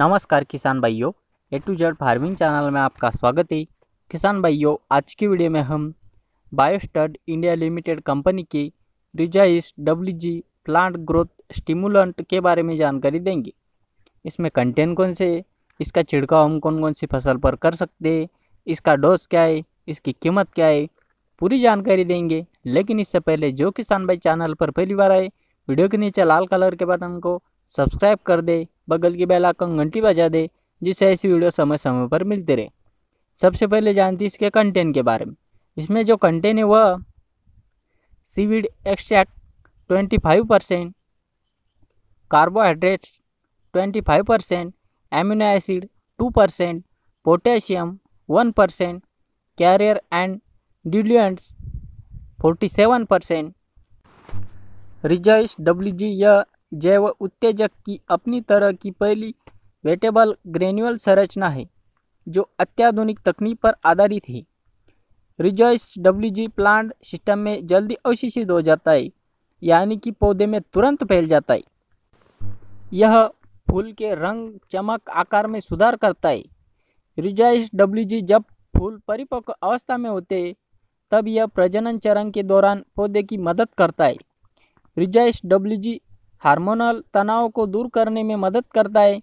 नमस्कार किसान भाइयों A to Z farming channel में आपका स्वागत है किसान भाइयों आज की वीडियो में हम बायोस्टड इंडिया लिमिटेड कंपनी की रिजाइस W G plant growth stimulant के बारे में जानकारी देंगे इसमें कंटेंट कौन से है इसका छिड़काव हम कौन कौन सी फसल पर कर सकते हैं इसका डोज क्या है इसकी कीमत क्या है पूरी जानकारी देंगे लेकिन इससे पहले जो किसान भाई चैनल पर पहली बार आए वीडियो के नीचे लाल कलर के बटन को सब्सक्राइब कर दे बगल की बेल आइकन घंटी बजा दे जिससे ऐसी वीडियो समय समय पर मिलती रहे सबसे पहले जानती इसके कंटेंट के बारे में इसमें जो कंटेंट है वह seaweed extract twenty five percent carbohydrates twenty five percent amino acid two percent potassium one percent carrier and diluents forty seven percent रिजॉइस डब्ल्यू जी या जैव उत्तेजक की अपनी तरह की पहली वेटेबल ग्रेन्यूअल संरचना है जो अत्याधुनिक तकनीक पर आधारित है रिजॉइस जी प्लांट सिस्टम में जल्दी अवशेषित हो जाता है यानी कि पौधे में तुरंत फैल जाता है यह फूल के रंग चमक आकार में सुधार करता है रिजॉइस जी जब फूल परिपक्व अवस्था में होते तब यह प्रजनन चरण के दौरान पौधे की मदद करता है रिजॉइस जी हार्मोनल तनाव को दूर करने में मदद करता है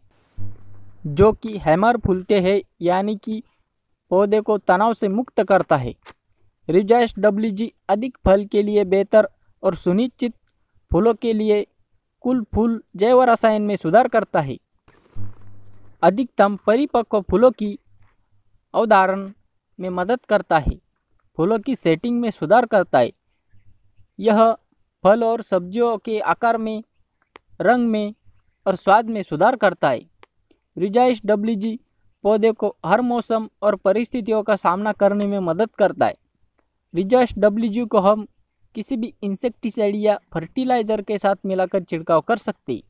जो कि हैमर फूलते हैं यानी कि पौधे को तनाव से मुक्त करता है रिजाइस डब्ल्यू जी अधिक फल के लिए बेहतर और सुनिश्चित फूलों के लिए कुल फूल जैव रसायन में सुधार करता है अधिकतम परिपक्व फूलों की अवधारण में मदद करता है फूलों की सेटिंग में सुधार करता है यह फल और सब्जियों के आकार में रंग में और स्वाद में सुधार करता है रिजाइश डब्ल्यू जी पौधे को हर मौसम और परिस्थितियों का सामना करने में मदद करता है रिजाइश डब्ल्यू जी को हम किसी भी इंसेक्टिसाइड या फर्टिलाइज़र के साथ मिलाकर छिड़काव कर सकते हैं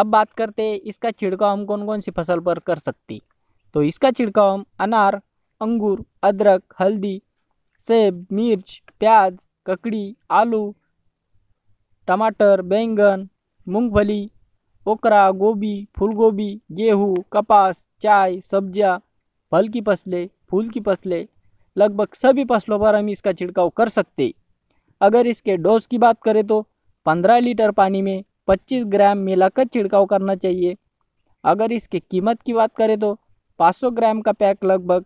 अब बात करते हैं इसका छिड़काव हम कौन कौन सी फसल पर कर सकते तो इसका छिड़काव हम अनार अंगूर अदरक हल्दी सेब मिर्च प्याज ककड़ी आलू टमाटर बैंगन मूंगफली ओकरा गोभी फूलगोभी गेहूँ कपास चाय सब्जियाँ फल की फसलें फूल की फसलें लगभग सभी फसलों पर हम इसका छिड़काव कर सकते अगर इसके डोज की बात करें तो 15 लीटर पानी में 25 ग्राम मिलाकर छिड़काव करना चाहिए अगर इसके कीमत की बात करें तो 500 ग्राम का पैक लगभग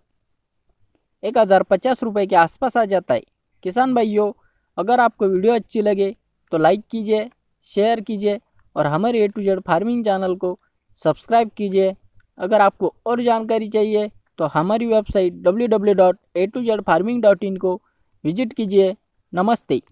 एक हज़ार पचास रुपये के आसपास आ जाता है किसान भाइयों अगर आपको वीडियो अच्छी लगे तो लाइक कीजिए शेयर कीजिए और हमारे A to Z farming channel को सब्सक्राइब कीजिए अगर आपको और जानकारी चाहिए तो हमारी website W W dot A to Z farming dot in को विजिट कीजिए नमस्ते